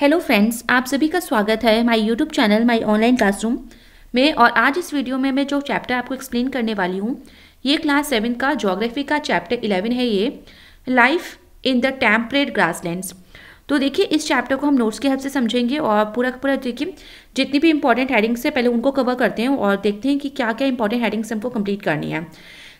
Hello friends आप सभी का स्वागत है my YouTube channel my online classroom में और आज इस वीडियो में मैं जो चैप्टर आपको एक्सप्लेन करने वाली हूँ ये क्लास सेवन का जोग्राफी का चैप्टर इलेवन है ये life in the temperate grasslands तो देखिए इस चैप्टर को हम नोट्स के हेल्प से समझेंगे और पूरा पूरा देखिए जितनी भी इंपॉर्टेंट हेडिंग्स है पहले उनको कवर करते हैं और देखते हैं कि क्या क्या इंपॉर्टेंट हेडिंग्स हमको कंप्लीट करनी है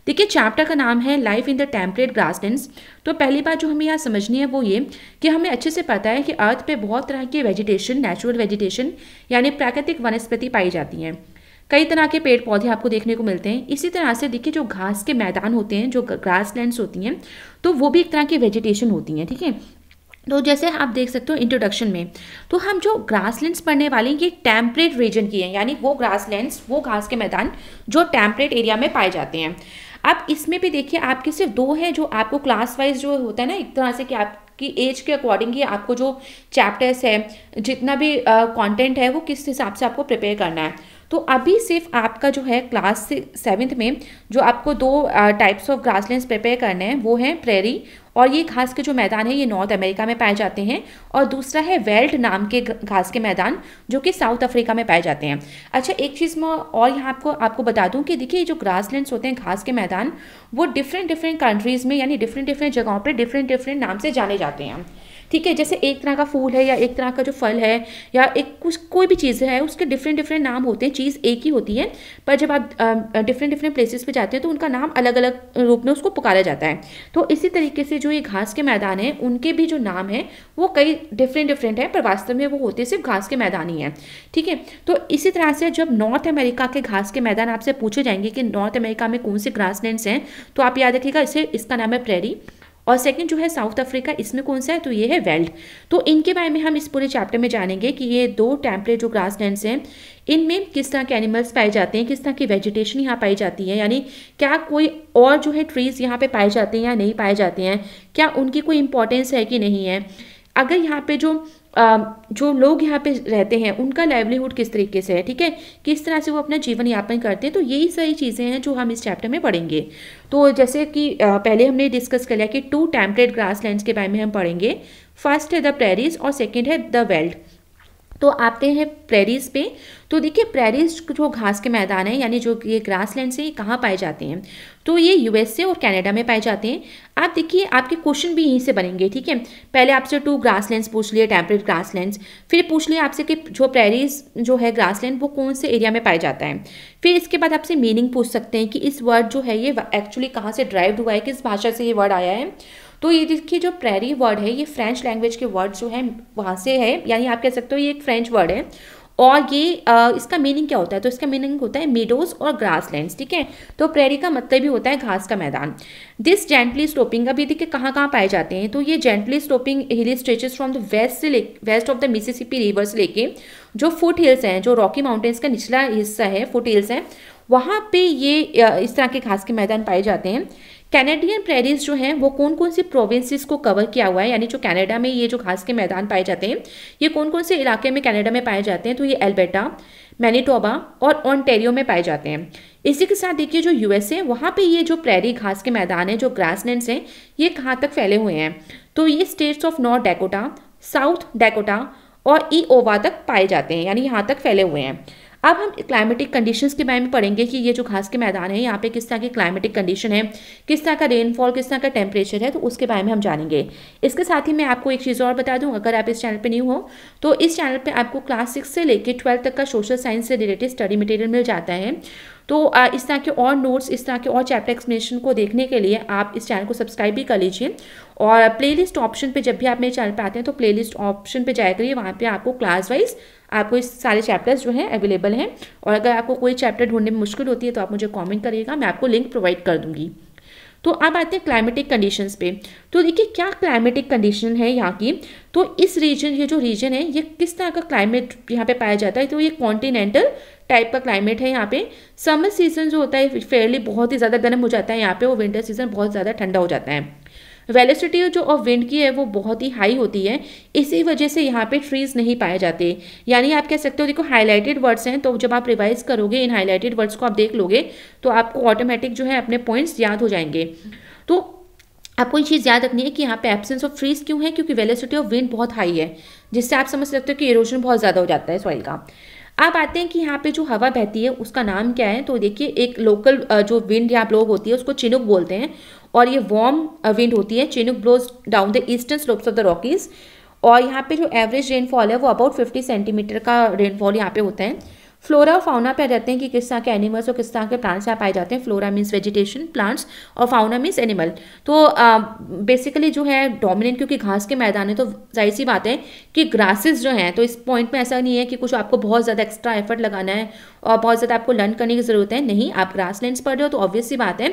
देखिए चैप्टर का नाम है life in the temperate grasslands तो पहली बात जो हमें यहाँ समझनी है वो ये कि हमें अच्छे से पता है कि अर्थ पे बहुत तरह की वेजिटेशन नेचुरल वेजिटेशन यानी प्राकृतिक वनस्पति पाई जाती हैं कई तरह के पेड़ पौधे आपको देखने को मिलते हैं इसी तरह से देखिए जो घास के मैदान होते हैं जो ग्रास लैंड्स होती हैं तो वो भी एक तरह की वेजिटेशन होती हैं ठीक है थीके? तो जैसे आप देख सकते हो इंट्रोडक्शन में तो हम जो ग्रासलैंड्स पढ़ने वाले हैं ये टेम्परेट रीजन की हैं यानी वो ग्रासलैंड्स वो घास के मैदान जो टेम्परेट एरिया में पाए जाते हैं आप इसमें भी देखिए आपके सिर्फ दो हैं जो आपको क्लास वाइज जो होता है ना एक तरह से कि आपकी एज के अकॉर्डिंग ही आपको जो चैप्टर्स है जितना भी कॉन्टेंट है वो किस हिसाब से आपको प्रिपेयर करना है तो अभी सिर्फ आपका जो है क्लास सेवन्थ में जो आपको दो टाइप्स ऑफ ग्रासलैंड प्रिपेयर करने हैं वो हैं प्रेरी और ये घास के जो मैदान है ये नॉर्थ अमेरिका में पाए जाते हैं और दूसरा है वेल्ट नाम के घास के मैदान जो कि साउथ अफ्रीका में पाए जाते हैं अच्छा एक चीज़ मैं और यहाँ आपको आपको बता दूँ कि देखिए जो ग्रासलैंड्स होते हैं घास के मैदान वो डिफरेंट डिफरेंट कंट्रीज़ में यानी डिफरेंट डिफरेंट जगहों पर डिफरेंट डिफरेंट नाम से जाने जाते हैं ठीक है जैसे एक तरह का फूल है या एक तरह का जो फल है या एक कुछ कोई भी चीज़ है उसके डिफरेंट डिफरेंट नाम होते हैं चीज़ एक ही होती है पर जब आप डिफरेंट डिफरेंट प्लेसेस पे जाते हैं तो उनका नाम अलग अलग रूप में उसको पुकारा जाता है तो इसी तरीके से जो ये घास के मैदान हैं उनके भी जो नाम हैं वो कई डिफरेंट डिफरेंट हैं पर वास्तव में वो होते सिर्फ घास के मैदान ही हैं ठीक है तो इसी तरह से जब नॉर्थ अमेरिका के घास के मैदान आपसे पूछे जाएंगे कि नॉर्थ अमेरिका में कौन से ग्रास हैं तो आप याद रखिएगा इसे इसका नाम है प्रेरी और सेकंड जो है साउथ अफ्रीका इसमें कौन सा है तो ये है वेल्ड तो इनके बारे में हम इस पूरे चैप्टर में जानेंगे कि ये दो टेम्परेट जो ग्रास लैंड्स हैं इनमें किस तरह के एनिमल्स पाए जाते हैं किस तरह की वेजिटेशन यहाँ पाई जाती है यानी क्या कोई और जो है ट्रीज़ यहाँ पे पाए जाते हैं या नहीं पाए जाते हैं क्या उनकी कोई इंपॉर्टेंस है कि नहीं है अगर यहाँ पे जो जो लोग यहाँ पे रहते हैं उनका लाइवलीहुड किस तरीके से है ठीक है किस तरह से वो अपना जीवन यापन करते हैं तो यही सारी चीज़ें हैं जो हम इस चैप्टर में पढ़ेंगे तो जैसे कि पहले हमने डिस्कस कर लिया कि टू टैम्परेड ग्रास लैंड्स के बारे में हम पढ़ेंगे फर्स्ट है द प्रेरीज और सेकेंड है द वेल्ड तो आते हैं प्रेरीज पे तो देखिए प्रेरीज जो घास के मैदान है यानी जो ये ग्रास लैंड से ये कहाँ पाए जाते हैं तो ये यूएसए और कनाडा में पाए जाते हैं आप देखिए आपके क्वेश्चन भी यहीं से बनेंगे ठीक है पहले आपसे टू ग्रास लैंड पूछ लिए टेम्परेट ग्रास लैंड फिर पूछ लिए आपसे कि जो प्रेरीज जो है ग्रास लैंड वो कौन से एरिया में पाया जाता है फिर इसके बाद आपसे मीनिंग पूछ सकते हैं कि इस वर्ड जो है ये एक्चुअली कहाँ से ड्राइव हुआ है किस भाषा से ये वर्ड आया है तो ये देखिए जो प्रेरी वर्ड है ये फ्रेंच लैंग्वेज के वर्ड जो है वहाँ से है यानी आप कह सकते हो ये एक फ्रेंच वर्ड है और ये आ, इसका मीनिंग क्या होता है तो इसका मीनिंग होता है मीडोज और ग्रास लैंड ठीक है तो प्रेरी का मतलब भी होता है घास का मैदान दिस जेंटली स्टोपिंग अभी देखिए कहाँ कहाँ पाए जाते हैं तो ये gently sloping hilly stretches from the west से ले west of the Mississippi rivers लेके जो फुट हिल्स हैं जो रॉकी माउंटेन्स का निचला हिस्सा है फुट हिल्स हैं वहाँ पे ये इस तरह के घास के मैदान पाए जाते हैं कैनेडियन प्रेरीज जो हैं वो कौन कौन से प्रोविंसेस को कवर किया हुआ है यानी जो कैनेडा में ये जो घास के मैदान पाए जाते हैं ये कौन कौन से इलाके में कैनेडा में पाए जाते हैं तो ये एल्बेटा मैनीटोबा और ऑनटेरियो में पाए जाते हैं इसी के साथ देखिए जो यू है वहाँ पर ये जो प्रेरी घास के मैदान हैं जो ग्रासलैंड्स हैं ये कहाँ तक फैले हुए हैं तो ये states of north Dakota south Dakota और ई ओवा तक पाए जाते हैं यानी यहाँ तक फैले हुए हैं अब हम क्लाइमेटिक कंडीशंस के बारे में पढ़ेंगे कि ये जो घास के मैदान है यहाँ पे किस तरह की क्लाइमेटिक कंडीशन है किस तरह का रेनफॉल किस तरह का टेम्परेचर है तो उसके बारे में हम जानेंगे इसके साथ ही मैं आपको एक चीज़ और बता दूँ अगर आप इस चैनल पर न्यू हो तो इस चैनल पर आपको क्लास सिक्स से लेकर ट्वेल्थ तक का सोशल साइंस से रिलेटेड स्टडी मटेरियल मिल जाता है तो इस तरह के और नोट्स इस तरह के और चैप्टर एक्सप्लेनेशन को देखने के लिए आप इस चैनल को सब्सक्राइब भी कर लीजिए और प्लेलिस्ट ऑप्शन पे जब भी आप मेरे चैनल पे आते हैं तो प्लेलिस्ट ऑप्शन पे जाया करिए वहाँ पे आपको क्लास वाइज आपको इस सारे चैप्टर्स जो हैं अवेलेबल हैं और अगर आपको कोई चैप्टर ढूंढने में मुश्किल होती है तो आप मुझे कॉमेंट करिएगा मैं आपको लिंक प्रोवाइड कर दूँगी तो अब आते हैं क्लाइमेटिक कंडीशंस पे तो देखिए क्या क्लाइमेटिक कंडीशन है यहाँ की तो इस रीजन ये जो रीजन है ये किस तरह का क्लाइमेट यहाँ पे पाया जाता है तो ये कॉन्टिनेंटल टाइप का क्लाइमेट है यहाँ पे समर सीजन जो होता है फेयरली बहुत ही ज़्यादा गर्म हो जाता है यहाँ पे और विंटर सीजन बहुत ज़्यादा ठंडा हो जाता है वेलिसिटी जो ऑफ विंड की है वो बहुत ही हाई होती है इसी वजह से यहाँ पे ट्रीज नहीं पाए जाते यानी आप कह सकते हो देखो हाईलाइटेड वर्ड्स हैं तो जब आप रिवाइज करोगे इन हाईलाइटेड वर्ड्स को आप देख लोगे तो आपको ऑटोमेटिक जो है अपने पॉइंट्स याद हो जाएंगे तो आपको ये चीज़ याद रखनी है कि यहाँ पे एबसेंस ऑफ ट्रीज क्यों है क्योंकि वेलिसिटी ऑफ विंड बहुत हाई है जिससे आप समझ सकते हो कि इरोशन बहुत ज़्यादा हो जाता है सॉइल का अब आते हैं कि यहाँ पे जो हवा बहती है उसका नाम क्या है तो देखिए एक लोकल जो विंड यहाँ ब्लो होती है उसको चिनुक बोलते हैं और ये वार्म विंड होती है chinook blows down the eastern slopes of the Rockies और यहाँ पे जो एवरेज रेनफॉल है वो अबाउट फिफ्टी सेंटीमीटर का रेनफॉल यहाँ पे होता है फ्लोरा और फाउना पे रहते हैं कि किस तरह के एनिमल्स और किस तरह के प्लांट्स यहाँ पाए जाते हैं फ्लोरा मीन्स वेजिटेशन प्लांट्स और फाउना मीन्स एनिमल तो बेसिकली जो है डोमिनेंट क्योंकि घास के मैदान है तो जाहिर सी बात है कि ग्रासेस जो हैं तो इस पॉइंट में ऐसा नहीं है कि कुछ आपको बहुत ज़्यादा एक्स्ट्रा एफर्ट लगाना है और बहुत ज़्यादा आपको लर्न करने की ज़रूरत है नहीं आप ग्रास लैंड पढ़ रहे हो तो ऑब्वियस सी बात है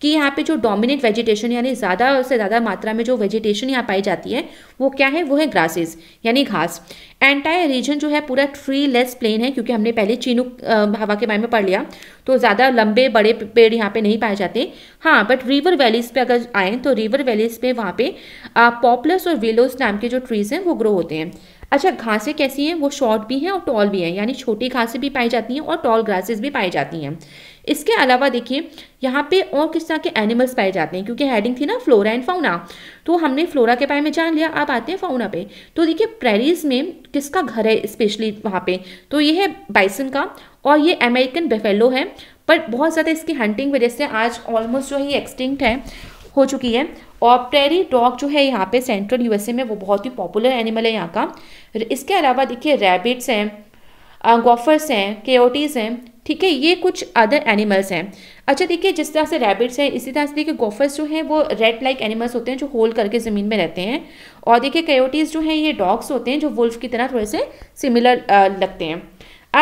कि यहाँ पे जो डोमिनेट वेजिटेशन यानी ज़्यादा से ज़्यादा मात्रा में जो वेजिटेशन यहाँ पाई जाती है वो क्या है वो है ग्रासेस यानी घास एंटायर रीजन जो है पूरा ट्री लेस प्लेन है क्योंकि हमने पहले चीनू हवा के बारे में पढ़ लिया तो ज़्यादा लंबे बड़े पेड़ यहाँ पे नहीं पाए जाते हाँ बट रिवर वैलीज पे अगर आएँ तो रिवर वैलीज पे वहाँ पे पॉपुलर्स और विलोस नाम के जो ट्रीज़ हैं वो ग्रो होते हैं अच्छा घासें कैसी हैं वो शॉर्ट भी हैं और टॉल भी हैं यानी छोटी घासें भी पाई जाती हैं और टॉल ग्रासेस भी पाई जाती हैं इसके अलावा देखिए यहाँ पे और किस तरह के एनिमल्स पाए जाते हैं क्योंकि हेडिंग थी ना फ्लोरा एंड फाउना तो हमने फ्लोरा के बारे में जान लिया आप आते हैं फाउना पे तो देखिए प्रेरीज में किसका घर है स्पेशली वहाँ पे तो ये है बाइसन का और ये अमेरिकन बेफेलो है पर बहुत ज़्यादा इसकी हंटिंग वजह से आज ऑलमोस्ट जो है एक्सटिंक्ट है हो चुकी है और प्रेरी डॉग जो है यहाँ पे सेंट्रल यूएसए में वो बहुत ही पॉपुलर एनिमल है यहाँ का इसके अलावा देखिए रैबिट्स हैं गोफर्स हैं केओटीज़ हैं ठीक है ये कुछ अदर एनिमल्स हैं अच्छा देखिए जिस तरह से रैबिट्स हैं इसी तरह से देखिए गोफर्स जो हैं वो रेड लाइक एनिमल्स होते हैं जो होल करके ज़मीन में रहते हैं और देखिए कयोटीज़ जो हैं ये डॉग्स होते हैं जो वुल्फ की तरह थोड़े से सिमिलर लगते हैं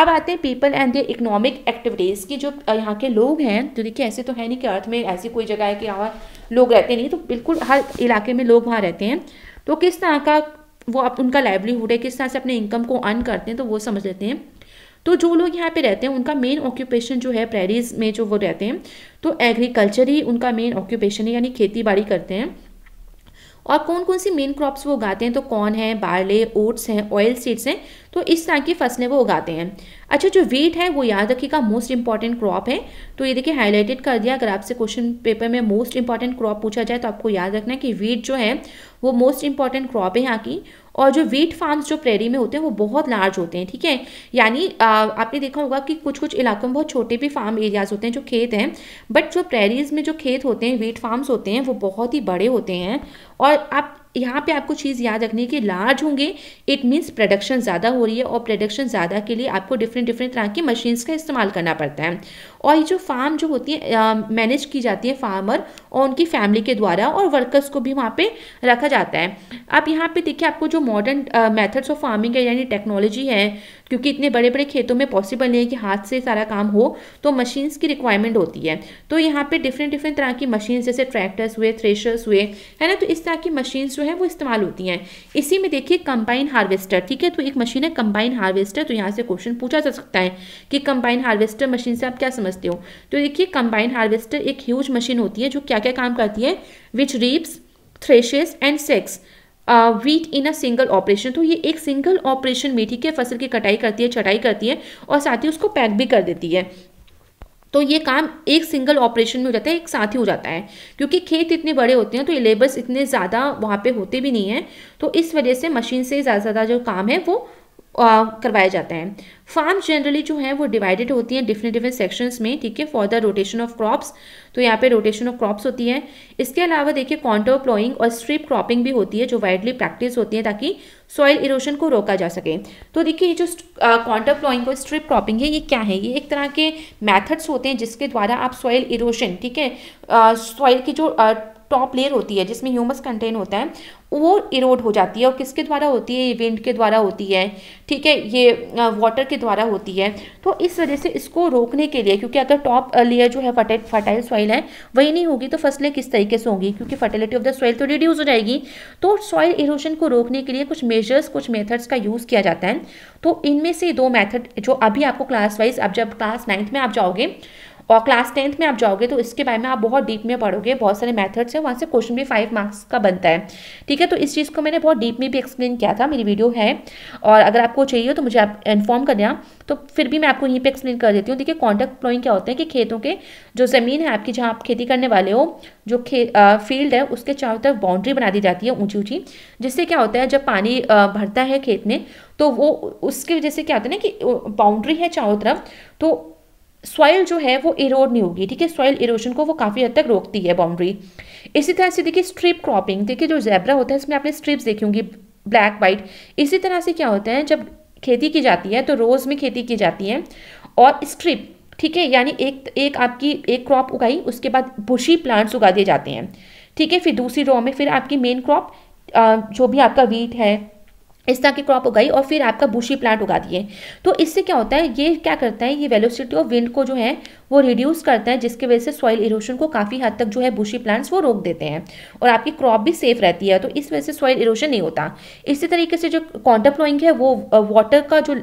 अब आते हैं people and the economic activities की जो यहाँ के लोग हैं तो देखिए ऐसे तो है नहीं कि अर्थ में ऐसी कोई जगह है कि यहाँ लोग रहते नहीं तो बिल्कुल हर इलाके में लोग वहाँ रहते हैं तो किस तरह का वो आप उनका लाइवलीहुड है किस तरह से अपने इनकम को अर्न करते हैं तो वो समझ लेते हैं तो जो लोग यहाँ पे रहते हैं उनका मेन ऑक्यूपेशन जो है प्रेरीज में जो वो रहते हैं तो एग्रीकल्चर ही उनका मेन ऑक्यूपेशन है यानी खेती बाड़ी करते हैं और कौन कौन सी मेन क्रॉप्स वो उगाते हैं तो कॉर्न है बार्ले ओट्स हैं ऑयल सीड्स हैं तो इस तरह की फसलें वो उगाते हैं अच्छा जो वीट है वो याद रखिएगा मोस्ट इंपॉर्टेंट क्रॉप है तो ये देखिए हाईलाइटेड कर दिया अगर आपसे क्वेश्चन पेपर में मोस्ट इंपॉर्टेंट क्रॉप पूछा जाए तो आपको याद रखना है कि वीट जो है वो मोस्ट इंपॉर्टेंट क्रॉप है यहाँ की और जो वीट फार्म्स जो प्रेरी में होते हैं वो बहुत लार्ज होते हैं ठीक है यानी आपने देखा होगा कि कुछ कुछ इलाकों में बहुत छोटे भी फार्म एरियाज होते हैं जो खेत हैं बट जो प्रेरीज में जो खेत होते हैं वीट फार्म्स होते हैं वो बहुत ही बड़े होते हैं और आप यहाँ पे आपको चीज़ याद रखनी है कि लार्ज होंगे इट मीन्स प्रोडक्शन ज़्यादा हो रही है और प्रोडक्शन ज़्यादा के लिए आपको डिफरेंट डिफरेंट तरह की मशीन्स का इस्तेमाल करना पड़ता है और ये जो फार्म जो होती है मैनेज की जाती है फार्मर और उनकी फैमिली के द्वारा और वर्कर्स को भी वहाँ पर रखा जाता है अब यहाँ पर देखिए आपको जो मॉडर्न मेथड्स ऑफ फार्मिंग है यानी टेक्नोलॉजी है क्योंकि इतने बड़े बड़े खेतों में पॉसिबल नहीं है कि हाथ से सारा काम हो तो मशीन्स की रिक्वायरमेंट होती है तो यहाँ पे डिफरेंट डिफरेंट तरह की मशीन्स जैसे ट्रैक्टर्स हुए थ्रेशर्स हुए है ना तो इस तरह की मशीन्स जो है वो इस्तेमाल होती हैं इसी में देखिए कंबाइन हार्वेस्टर ठीक है तो एक मशीन है कंबाइन हार्वेस्टर तो यहाँ से क्वेश्चन पूछा जा सकता है कि कंबाइन हार्वेस्टर मशीन से आप क्या समझते हो तो देखिए कंबाइन हार्वेस्टर एक ह्यूज मशीन होती है जो क्या क्या काम करती है which reaps threshes and sacks wheat in a single operation तो ये एक सिंगल ऑपरेशन में ठीक है फसल की कटाई करती है छटाई करती है और साथ ही उसको पैक भी कर देती है तो ये काम एक सिंगल ऑपरेशन में हो जाता है एक साथ ही हो जाता है क्योंकि खेत इतने बड़े होते हैं तो लेबर्स इतने ज़्यादा वहाँ पे होते भी नहीं हैं तो इस वजह से मशीन से ज़्यादा ज़्यादा जो काम है वो करवाए जाते हैं फार्म जनरली जो है वो डिवाइडेड होती हैं डिफरेंट डिफरेंट सेक्शंस में ठीक है for the rotation of crops तो यहाँ पे रोटेशन ऑफ क्रॉप्स होती है इसके अलावा देखिए कॉन्टो प्लोइंग और स्ट्रिप क्रॉपिंग भी होती है जो वाइडली प्रैक्टिस होती है ताकि सॉइल इरोशन को रोका जा सके तो देखिए ये जो कॉन्टो प्लोइंग और स्ट्रिप क्रॉपिंग है ये क्या है ये एक तरह के मैथड्स होते हैं जिसके द्वारा आप सॉइल इरोशन ठीक है सॉइल की जो uh, टॉप लेयर होती है जिसमें ह्यूमस कंटेन होता है वो इरोड हो जाती है और किसके द्वारा होती है ये विंड के द्वारा होती है ठीक है ये वाटर के द्वारा होती है तो इस वजह से इसको रोकने के लिए क्योंकि अगर टॉप लेयर जो है फर्टाइल फर्टाइल सॉइल है वही नहीं होगी तो फसलें किस तरीके से होंगी क्योंकि फर्टिलिटी ऑफ द सॉइल तो रिड्यूज हो जाएगी तो सॉइल इरोशन को रोकने के लिए कुछ मेजर्स कुछ मेथड्स का यूज़ किया जाता है तो इनमें से दो मैथड जो अभी आपको क्लास वाइज अब जब क्लास नाइन्थ में आप जाओगे और क्लास टेंथ में आप जाओगे तो इसके बारे में आप बहुत डीप में पढ़ोगे बहुत सारे मेथड्स हैं वहाँ से क्वेश्चन भी फाइव मार्क्स का बनता है ठीक है तो इस चीज़ को मैंने बहुत डीप में भी एक्सप्लेन किया था मेरी वीडियो है और अगर आपको चाहिए तो मुझे आप इन्फॉर्म कर दिया तो फिर भी मैं आपको यहीं पर एक्सप्लेन कर देती हूँ देखिए कॉन्टेक्ट प्लोइंग क्या होता है कि खेतों के जो ज़मीन है आपकी जहाँ आप खेती करने वाले हो जो खे फील्ड है उसके चारों तरफ बाउंड्री बना दी जाती है ऊँची ऊँची जिससे क्या होता है जब पानी भरता है खेत में तो वो उसकी वजह से क्या होता है ना कि बाउंड्री है चारों तरफ तो सॉइल जो है वो इरोड नहीं होगी ठीक है सॉइल इरोशन को वो काफ़ी हद तक रोकती है बाउंड्री इसी तरह से देखिए स्ट्रिप क्रॉपिंग देखिए जो जैबरा होता है इसमें आपने स्ट्रिप्स देखी होंगी ब्लैक वाइट इसी तरह से क्या होता है जब खेती की जाती है तो रोज़ में खेती की जाती है और स्ट्रिप ठीक है यानी एक एक आपकी एक क्रॉप उगाई उसके बाद बुशी प्लांट्स उगा दिए जाते हैं ठीक है फिर दूसरी रो में फिर आपकी मेन क्रॉप जो भी आपका वीट है इस तरह की क्रॉप उगाई और फिर आपका बूशी प्लांट उगा दिए तो इससे क्या होता है ये क्या करता है ये वेलोसिटी ऑफ विंड को जो है वो रिड्यूस करता है जिसकी वजह से सॉइल इरोशन को काफ़ी हद तक जो है बूशी प्लांट्स वो रोक देते हैं और आपकी क्रॉप भी सेफ रहती है तो इस वजह से सॉइल इरोशन नहीं होता इसी तरीके से जो कॉन्टर फ्लोइंग है वो वाटर का जो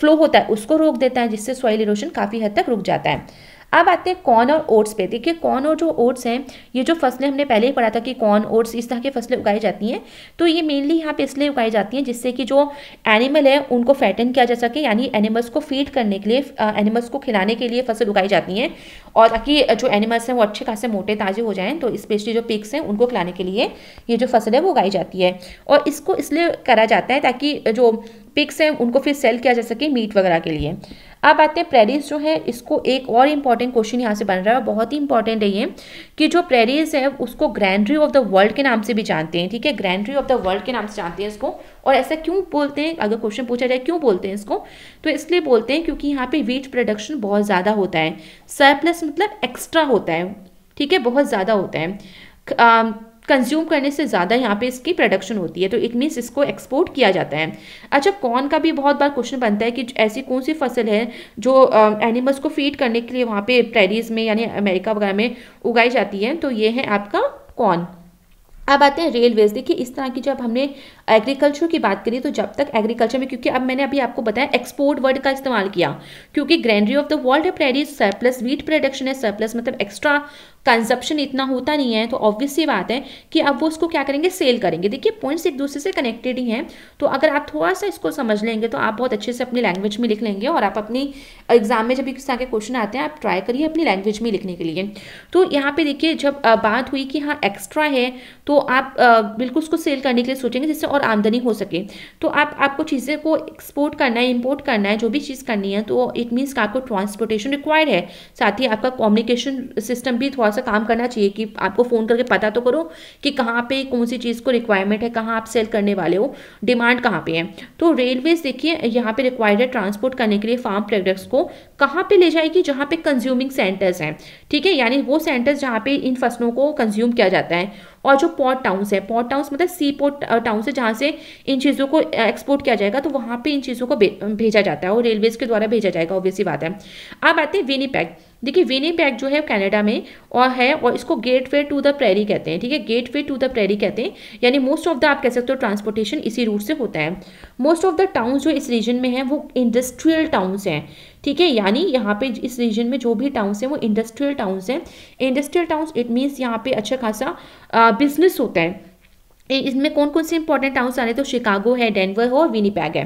फ्लो होता है उसको रोक देता है जिससे सॉइल इरोशन काफ़ी हद तक रुक जाता है अब आते हैं कॉर्न और ओट्स पे देखिए कॉर्न और जो ओट्स हैं ये जो फसलें हमने पहले ही पढ़ा था कि कॉर्न ओट्स इस तरह की फसलें उगाई जाती हैं तो ये मेनली यहाँ पे इसलिए उगाई जाती हैं जिससे कि जो एनिमल है उनको फैटन किया जा सके यानी एनिमल्स को फीड करने के लिए एनिमल्स को खिलाने के लिए फसल उगाई जाती हैं और ताकि जो एनिमल्स हैं वो अच्छे खासे मोटे ताजे हो जाएँ तो स्पेशली जो पिक्स हैं उनको खिलाने के लिए ये जो फसल है वो उगाई जाती है और इसको इसलिए करा जाता है ताकि जो पिक्स हैं उनको फिर सेल किया जा सके मीट वगैरह के लिए अब आते हैं प्रेरीज जो है इसको एक और इम्पॉर्टेंट क्वेश्चन यहाँ से बन रहा है बहुत ही इंपॉर्टेंट है ये कि जो प्रेरीज है उसको ग्रैंड्री ऑफ द वर्ल्ड के नाम से भी जानते हैं ठीक है ग्रैंड्री ऑफ द वर्ल्ड के नाम से जानते हैं इसको और ऐसा क्यों बोलते हैं अगर क्वेश्चन पूछा जाए क्यों बोलते हैं इसको तो इसलिए बोलते हैं क्योंकि यहाँ पर वीट प्रोडक्शन बहुत ज़्यादा होता है सरप्लस मतलब एक्स्ट्रा होता है ठीक है बहुत ज़्यादा होता है कंज्यूम करने से ज़्यादा यहाँ पे इसकी प्रोडक्शन होती है तो इट मीन्स इसको एक्सपोर्ट किया जाता है अच्छा कॉर्न का भी बहुत बार क्वेश्चन बनता है कि ऐसी कौन सी फसल है जो एनिमल्स को फीड करने के लिए वहाँ पे प्रेरीज में यानी अमेरिका वगैरह में उगाई जाती है तो ये है आपका कॉर्न अब आते हैं रेलवेज देखिए इस तरह की जब हमने एग्रीकल्चर की बात करिए तो जब तक एग्रीकल्चर में क्योंकि अब मैंने अभी आपको बताया एक्सपोर्ट वर्ड का इस्तेमाल किया क्योंकि granary of the world prairie surplus wheat production है सरप्लस मतलब एक्स्ट्रा कंजप्शन इतना होता नहीं है तो ऑब्वियस बात है कि अब वो उसको क्या करेंगे सेल करेंगे देखिए पॉइंट्स एक दूसरे से कनेक्टेड ही हैं तो अगर आप थोड़ा सा इसको समझ लेंगे तो आप बहुत अच्छे से अपनी लैंग्वेज में लिख लेंगे और आप अपनी एग्जाम में जब भी किसी के क्वेश्चन आते हैं आप ट्राई करिए अपनी लैंग्वेज में लिखने के लिए तो यहाँ पर देखिए जब बात हुई कि हाँ एक्स्ट्रा है तो आप बिल्कुल उसको सेल करने के लिए सोचेंगे जिससे और और आमदनी हो सके तो आप आपको चीज़ें को एक्सपोर्ट करना है इम्पोर्ट करना है जो भी चीज़ करनी है तो इट मीन्स का आपको ट्रांसपोर्टेशन रिक्वायर्ड है साथ ही आपका कम्युनिकेशन सिस्टम भी थोड़ा सा काम करना चाहिए कि आपको फ़ोन करके पता तो करो कि कहाँ पर कौन सी चीज़ को रिक्वायरमेंट है कहाँ आप सेल करने वाले हो डिमांड कहाँ पर है तो रेलवेज देखिए यहाँ पर रिक्वायर्ड है ट्रांसपोर्ट करने के लिए फार्म प्रोडक्ट्स को कहाँ पर ले जाएगी जहाँ पर कंज्यूमिंग सेंटर्स हैं ठीक है यानी वो सेंटर्स जहाँ पे इन फसलों को कंज्यूम किया जाता है और जो पोर्ट टाउन्स है पोर्ट टाउन्स मतलब सी पोर्ट टाउन से जहाँ से इन चीज़ों को एक्सपोर्ट uh, किया जाएगा तो वहाँ पर इन चीज़ों को भेजा जाता है और रेलवेज के द्वारा भेजा जाएगा ऑब्वियसली बात है अब आते हैं पैक देखिए पैक जो है कनाडा में और है और इसको gateway to the prairie कहते हैं ठीक है gateway to the prairie कहते हैं यानी मोस्ट ऑफ द आप कह सकते हो ट्रांसपोर्टेशन इसी रूट से होता है मोस्ट ऑफ द टाउन्स जो इस रीजन में हैं वो इंडस्ट्रियल टाउन्स हैं ठीक है यानी यहाँ पे इस रीजन में जो भी टाउन्स हैं वो इंडस्ट्रियल टाउन्स हैं इंडस्ट्रियल टाउन्स इट मीन्स यहाँ पे अच्छा खासा बिजनेस होता है इसमें कौन कौन से इंपॉर्टेंट टाउन्स आ रहे हैं तो शिकागो है डेनवर हो और विनीपैग है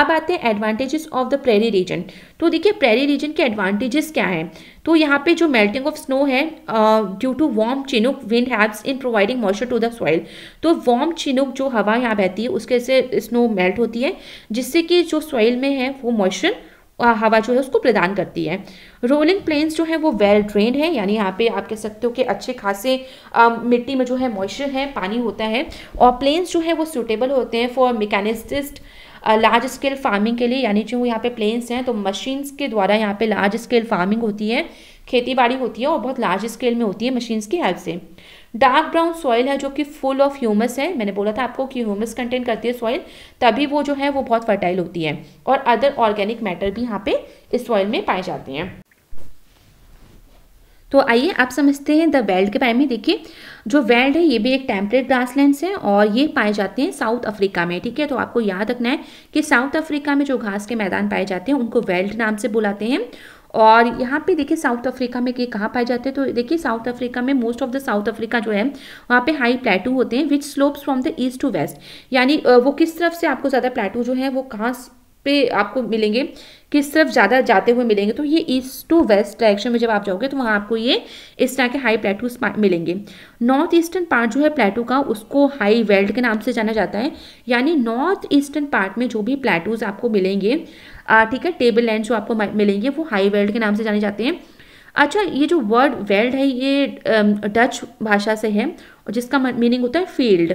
अब आते हैं advantages of the prairie region तो देखिए प्रेरी रीजन के एडवांटेजेस क्या हैं तो यहाँ पे जो मेल्टिंग ऑफ स्नो है due to warm Chinook wind helps in providing moisture to the soil तो वार्म चिनुक जो हवा यहाँ बहती है उसके से स्नो मेल्ट होती है जिससे कि जो सॉइल में है वो मॉइस्चर हवा जो है उसको प्रदान करती है रोलिंग प्लेन्स जो है वो वेल ट्रेन है यानी यहाँ पे आप कह सकते हो कि अच्छे खासे आ, मिट्टी में जो है मॉइस्चर है पानी होता है और प्लेन्स जो है वो सूटेबल होते हैं for mechanised large scale farming के लिए यानी जो यहाँ पे प्लेन्स हैं तो मशीन्स के द्वारा यहाँ पे लार्ज स्केल फार्मिंग होती है खेती बाड़ी होती है और बहुत लार्ज स्केल में होती है मशीन्स की हेल्प से डार्क ब्राउन सॉइल है जो कि फुल ऑफ ह्यूमस है मैंने बोला था आपको कि ह्यूमस कंटेन करती है सॉइल तभी वो जो है वो बहुत फर्टाइल होती है और अदर ऑर्गेनिक मैटर भी यहाँ पे इस सॉइल में पाए जाते हैं तो आइए आप समझते हैं द वेल्ड के बारे में देखिए जो वेल्ड है ये भी एक ग्रास ग्रासलैंड्स है और ये पाए जाते हैं साउथ अफ्रीका में ठीक है तो आपको याद रखना है कि साउथ अफ्रीका में जो घास के मैदान पाए जाते हैं उनको वेल्ड नाम से बुलाते हैं और यहाँ पे देखिए साउथ अफ्रीका में ये कहाँ पाए जाते हैं तो देखिए साउथ अफ्रीका में most of the South Africa जो है वहाँ पे हाई प्लेटू होते हैं which slopes from the east to west यानी वो किस तरफ से आपको ज़्यादा प्लेटू जो है वो कहाँ पे आपको मिलेंगे किस तरफ ज़्यादा जाते हुए मिलेंगे तो ये ईस्ट टू वेस्ट डायरेक्शन में जब आप जाओगे तो वहाँ आपको ये इस तरह के हाई प्लेटूस मिलेंगे नॉर्थ ईस्टर्न पार्ट जो है प्लेटू का उसको हाई वेल्ट के नाम से जाना जाता है यानी नॉर्थ ईस्टर्न पार्ट में जो भी प्लेटूज आपको मिलेंगे ठीक है टेबल लैंड जो आपको मिलेंगे वो हाई वेल्ट के नाम से जाने जाते हैं अच्छा ये जो वर्ड वेल्ड है ये डच भाषा से है और जिसका मीनिंग होता है फील्ड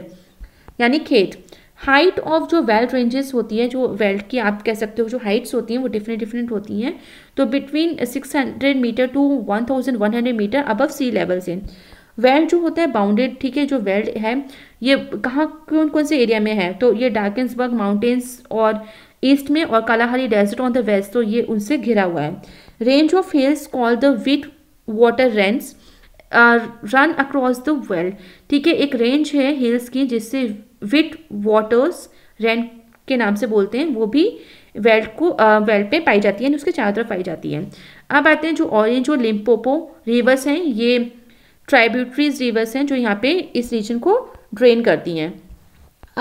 यानी खेत हाइट ऑफ जो वेल्ट रेंजेस होती है जो वेल्ट की आप कह सकते हो जो हाइट्स होती हैं वो डिफरेंट डिफरेंट होती हैं तो between 600 metre to 1100 metre above sea level से वेल्ट जो होता है बाउंडेड ठीक है जो वेल्ट है ये कहाँ कौन कौन से एरिया में है तो ये डार्किन्सबर्ग माउंटेन्स और ईस्ट में और Kalahari desert on the west तो ये उनसे घिरा हुआ है range of hills call the Witwatersrand run across the world ठीक है एक रेंज है हिल्स की जिससे विट वाटर्स रेंट के नाम से बोलते हैं वो भी वेल्ट को वेल्ट पे पाई जाती है उसके चारों तरफ पाई जाती है अब आते हैं जो ऑरेंज और लिम्पोपो रिवर्स हैं ये ट्राइब्यूटरीज रिवर्स हैं जो यहाँ पे इस रीजन को ड्रेन करती हैं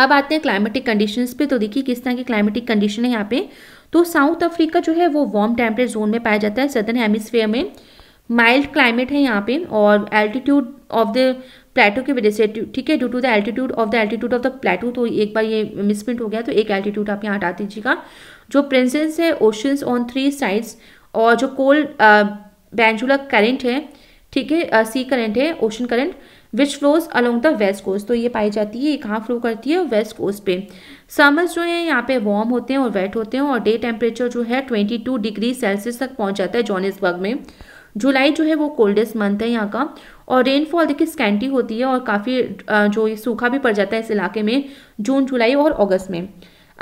अब आते हैं क्लाइमेटिक कंडीशंस पे तो देखिए किस तरह की क्लाइमेटिक कंडीशन है यहाँ पे तो साउथ अफ्रीका जो है वो वार्म टेम्परेट जोन में पाया जाता है सदर्न हेमिसफेयर में माइल्ड क्लाइमेट है यहाँ पे और एल्टीट्यूड ऑफ द प्लेटो की वजह से ठीक है due to the altitude of the altitude of the plateau तो एक बार ये मिसप्रिंट हो गया तो एक एल्टीट्यूड आप यहाँ हटा दीजिएगा जो प्रेजेंस है ओशंस ऑन थ्री साइड्स और जो कोल्ड बैंजुला करेंट है ठीक है सी uh, करेंट है ocean current which flows along the west coast तो ये पाई जाती है ये कहाँ फ्लो करती है वेस्ट कोस्ट पे समर्स जो है यहाँ पे वार्म होते हैं और वेट होते हैं और डे टेम्परेचर जो है ट्वेंटी टू डिग्री सेल्सियस तक पहुँच जाता है जॉनिसबर्ग में जुलाई जो है वो कोल्डेस्ट मंथ है यहाँ का और रेनफॉल देखिए स्कैंटी होती है और काफ़ी जो ये सूखा भी पड़ जाता है इस इलाके में जून जुलाई और अगस्त में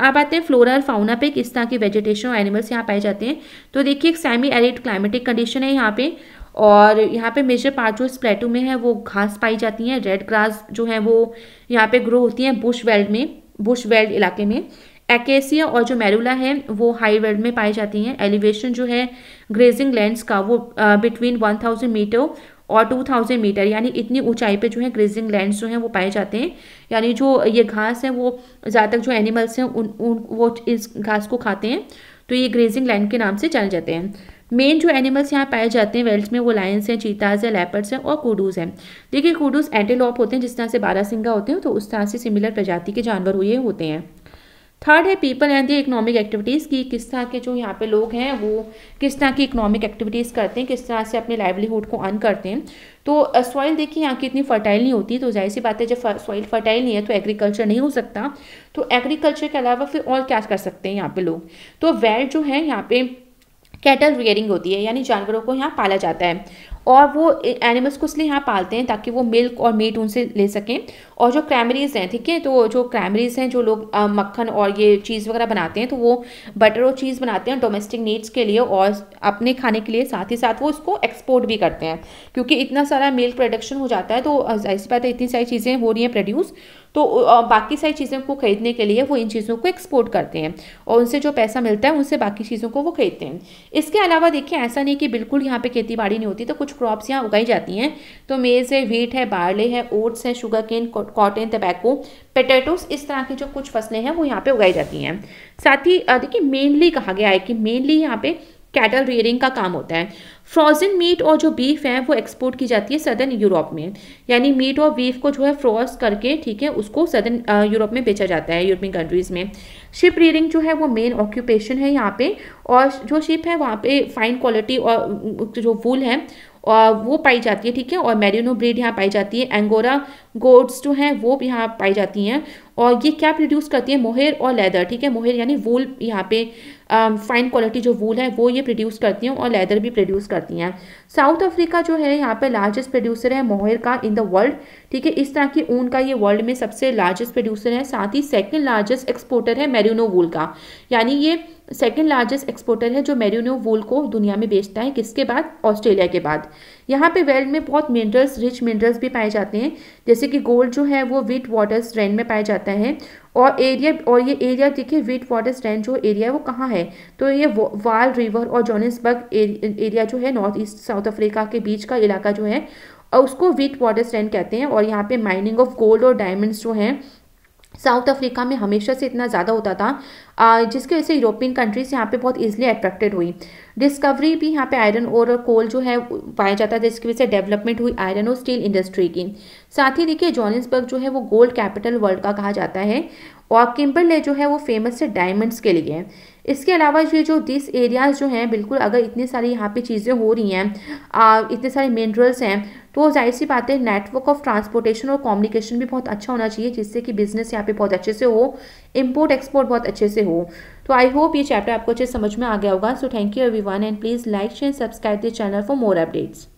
आप आते हैं फ्लोरा फाउना पे किस तरह के वेजिटेशन और एनिमल्स यहाँ पाए जाते हैं तो देखिए एक सेमी एरिड क्लाइमेटिक कंडीशन है यहाँ पे और यहाँ पे मेजर पार्ट जो इस प्लेटू में है वो घास पाई जाती हैं रेड ग्रास जो है वो यहाँ पे ग्रो होती हैं बुश वेल्ड में बुश वेल्ड इलाके में एकेसिया और जो मैरूला है वो हाई वेल्ड में पाई जाती हैं एलिवेशन जो है ग्रेजिंग लैंड्स का वो बिटवीन वन थाउजेंड मीटर और टू थाउजेंड मीटर यानी इतनी ऊंचाई पे जो है ग्रेजिंग लैंड्स जो हैं वो पाए जाते हैं यानी जो ये घास है वो ज़्यादातर जो एनिमल्स हैं उन उन वो इस घास को खाते हैं तो ये ग्रेजिंग लैंड के नाम से जाने जाते हैं मेन जो एनिमल्स यहाँ पाए जाते हैं वेल्ड्स में वो लायंस हैं चीताज हैं लेपर्ड्स हैं और कूडूज हैं देखिए कूडूज एंटेलॉप होते हैं जिस तरह से बारासिंगा सिंगा होते हैं तो उस तरह से सिमिलर प्रजाति के जानवर हुए होते हैं थर्ड है people and the economic activities की किस तरह के जो यहाँ पे लोग हैं वो किस तरह की इकोनॉमिक एक्टिविटीज़ करते हैं किस तरह से अपने लाइवलीहुड को अर्न करते हैं तो सॉइल देखिए यहाँ की इतनी फर्टाइल नहीं होती तो जाहिर सी बात है जब सॉइल फर्टाइल नहीं है तो एग्रीकल्चर नहीं हो सकता तो एग्रीकल्चर के अलावा फिर और क्या कर सकते हैं यहाँ पे लोग तो वेल जो है यहाँ पे कैटल रियरिंग होती है यानी जानवरों को यहाँ पाला जाता है और वो एनिमल्स को इसलिए यहाँ पालते हैं ताकि वो मिल्क और मीट उनसे ले सकें और जो क्रैमरीज हैं ठीक है तो जो क्रैमरीज हैं जो लोग मक्खन और ये चीज़ वगैरह बनाते हैं तो वो बटर और चीज़ बनाते हैं डोमेस्टिक नीड्स के लिए और अपने खाने के लिए साथ ही साथ वो इसको एक्सपोर्ट भी करते हैं क्योंकि इतना सारा मिल्क प्रोडक्शन हो जाता है तो ऐसी बात है इतनी सारी चीज़ें हो रही हैं प्रोड्यूस तो बाकी सारी चीज़ों को खरीदने के लिए वो इन चीज़ों को एक्सपोर्ट करते हैं और उनसे जो पैसा मिलता है उनसे बाकी चीज़ों को वो खरीदते हैं इसके अलावा देखिए ऐसा नहीं कि बिल्कुल यहाँ पे खेती बाड़ी नहीं होती तो कुछ क्रॉप्स यहाँ उगाई जाती हैं तो मेज़ है व्हीट है बारले है ओट्स हैं sugar cane cotton tobacco potatoes इस तरह की जो कुछ फसलें हैं वो यहाँ पर उगाई जाती हैं साथ ही देखिए मेनली कहा गया है कि मेनली यहाँ पर कैटल रियरिंग का काम होता है फ्रोजन मीट और जो बीफ है वो एक्सपोर्ट की जाती है सदर्न यूरोप में यानी मीट और बीफ को जो है फ्रोज करके ठीक है उसको सदर्न यूरोप में बेचा जाता है यूरोपियन कंट्रीज़ में शिप रियरिंग जो है वो मेन ऑक्यूपेशन है यहाँ पे और जो शिप है वहाँ पे फाइन क्वालिटी और जो वूल है और वो पाई जाती है ठीक है और मेरिनो ब्रीड यहाँ पाई जाती है एंगोरा गोड्स जो हैं वो भी यहाँ पाई जाती हैं और ये क्या प्रोड्यूस करती है मोहर और लेदर ठीक है मोहर यानी वूल यहाँ पे फाइन um, क्वालिटी जो वूल है वो ये प्रोड्यूस करती हैं और लेदर भी प्रोड्यूस करती हैं साउथ अफ्रीका जो है यहाँ पे लार्जेस्ट प्रोड्यूसर है मोहर का इन द वर्ल्ड ठीक है इस तरह की ऊन का ये वर्ल्ड में सबसे लार्जेस्ट प्रोड्यूसर है साथ ही सेकेंड लार्जेस्ट एक्सपोर्टर है मेरिनो वूल का यानी ये सेकेंड लार्जेस्ट एक्सपोर्टर है जो मेरिनो वूल को दुनिया में बेचता है किसके बाद ऑस्ट्रेलिया के बाद यहाँ पे वर्ल्ड में बहुत मिनरल्स रिच मिनरल्स भी पाए जाते हैं जैसे कि गोल्ड जो है वो विट वाटर्स रेन में पाया जाता है और एरिया और ये एरिया देखिए वीट फॉरेस्ट रेंज जो एरिया है वो कहाँ है तो ये वाल रिवर और जॉनिसबर्ग एरिया जो है नॉर्थ ईस्ट साउथ अफ्रीका के बीच का इलाका जो है और उसको वीट वाटर स्टैंड कहते हैं और यहाँ पे माइनिंग ऑफ गोल्ड और डायमंड्स जो हैं साउथ अफ्रीका में हमेशा से इतना ज़्यादा होता था जिसकी वजह से यूरोपियन कंट्रीज यहाँ पे बहुत ईजिली अट्रैक्टेड हुई डिस्कवरी भी यहाँ पे आयरन और कोल जो है पाया जाता था जिसकी वजह से डेवलपमेंट हुई आयरन और स्टील इंडस्ट्री की साथ ही देखिए जॉनिसबर्ग जो है वो गोल्ड कैपिटल वर्ल्ड का कहा जाता है और किम्बरले जो है वो फेमस है डायमंड्स के लिए इसके अलावा ये जो दिस एरियाज जो हैं बिल्कुल अगर इतनी सारी यहाँ पे चीज़ें हो रही हैं इतने सारे मिनरल्स हैं तो जाहिर सी बात है नेटवर्क ऑफ ट्रांसपोर्टेशन और कम्युनिकेशन भी बहुत अच्छा होना चाहिए जिससे कि बिजनेस यहाँ पे बहुत अच्छे से हो इम्पोर्ट एक्सपोर्ट बहुत अच्छे से हो तो आई होप ये चैप्टर आपको अच्छे समझ में आ गया होगा so thank you everyone and please like share subscribe this channel for more updates